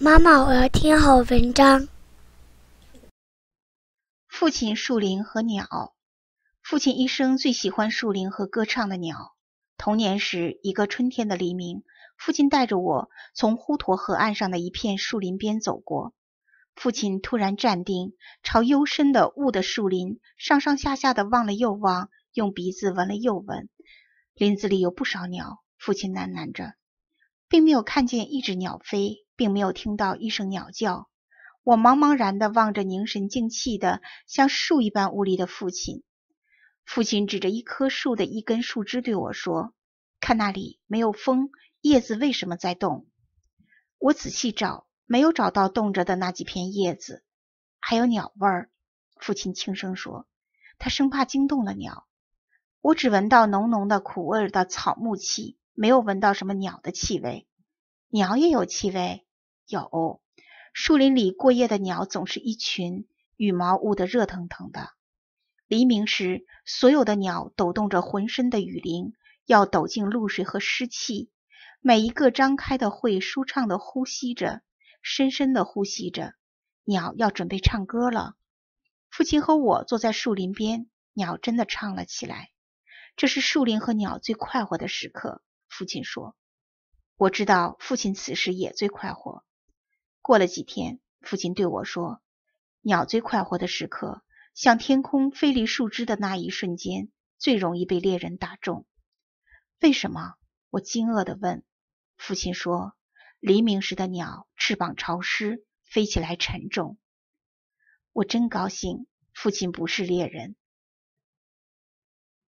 妈妈，我要听好文章。父亲、树林和鸟。父亲一生最喜欢树林和歌唱的鸟。童年时，一个春天的黎明，父亲带着我从呼沱河岸上的一片树林边走过。父亲突然站定，朝幽深的雾的树林上上下下的望了又望，用鼻子闻了又闻。林子里有不少鸟，父亲喃喃着，并没有看见一只鸟飞。并没有听到一声鸟叫，我茫茫然的望着凝神静气的像树一般无力的父亲。父亲指着一棵树的一根树枝对我说：“看那里，没有风，叶子为什么在动？”我仔细找，没有找到动着的那几片叶子。还有鸟味儿，父亲轻声说，他生怕惊动了鸟。我只闻到浓浓的苦味的草木气，没有闻到什么鸟的气味。鸟也有气味。有，树林里过夜的鸟总是一群，羽毛捂得热腾腾的。黎明时，所有的鸟抖动着浑身的羽翎，要抖进露水和湿气。每一个张开的喙，舒畅的呼吸着，深深的呼吸着。鸟要准备唱歌了。父亲和我坐在树林边，鸟真的唱了起来。这是树林和鸟最快活的时刻。父亲说：“我知道，父亲此时也最快活。”过了几天，父亲对我说：“鸟最快活的时刻，向天空飞离树枝的那一瞬间，最容易被猎人打中。为什么？”我惊愕地问。父亲说：“黎明时的鸟，翅膀潮湿，飞起来沉重。”我真高兴，父亲不是猎人。